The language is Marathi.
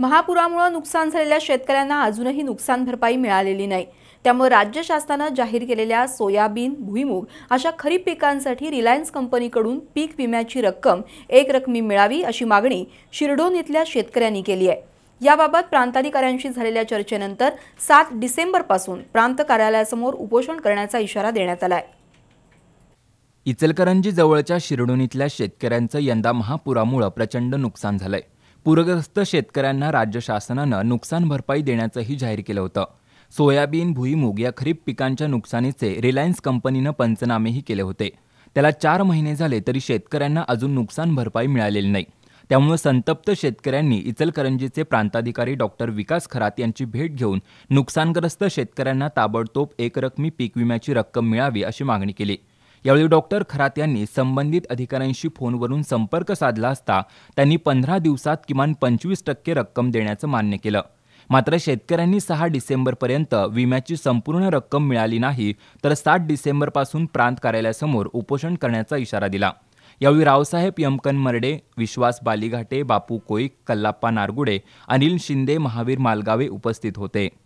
महापुरामुळे नुकसान झालेल्या शेतकऱ्यांना अजूनही नुकसान भरपाई मिळालेली नाही त्यामुळे राज्य शासनानं जाहीर केलेल्या सोयाबीन भुईमूग अशा खरीप पिकांसाठी रिलायन्स कंपनीकडून पीक विम्याची रक्कम एक रकमी मिळावी अशी मागणी शिरडोन इथल्या शेतकऱ्यांनी केली आहे याबाबत प्रांताधिकाऱ्यांशी झालेल्या चर्चेनंतर सात डिसेंबरपासून प्रांत कार्यालयासमोर उपोषण करण्याचा इशारा देण्यात आला आहे इचलकरंजी जवळच्या शिरडोनीतल्या शेतकऱ्यांचं यंदा महापुरामुळं प्रचंड नुकसान झालंय पूरग्रस्त शेतकऱ्यांना राज्य शासनानं नुकसान भरपाई देण्याचंही जाहीर केलं होतं सोयाबीन भुईमूग या खरीप पिकांच्या नुकसानीचे रिलायन्स कंपनीनं पंचनामेही केले होते त्याला चार महिने झाले तरी शेतकऱ्यांना अजून नुकसान भरपाई मिळालेली नाही त्यामुळे संतप्त शेतकऱ्यांनी इचलकरंजीचे प्रांताधिकारी डॉक्टर विकास खरात यांची भेट घेऊन नुकसानग्रस्त शेतकऱ्यांना ताबडतोब एकरकमी पीक विम्याची रक्कम मिळावी अशी मागणी केली यावेळी डॉक्टर खरात यांनी संबंधित अधिकाऱ्यांशी फोनवरून संपर्क साधला असता त्यांनी पंधरा दिवसात किमान पंचवीस टक्के रक्कम देण्याचं मान्य केलं मात्र शेतकऱ्यांनी सहा डिसेंबरपर्यंत विम्याची संपूर्ण रक्कम मिळाली नाही तर सात डिसेंबरपासून प्रांत कार्यालयासमोर उपोषण करण्याचा इशारा दिला यावेळी रावसाहेब यमकन मरडे विश्वास बालीघाटे बापू कोईक कल्लाप्पा नारगुडे अनिल शिंदे महावीर मालगावे उपस्थित होते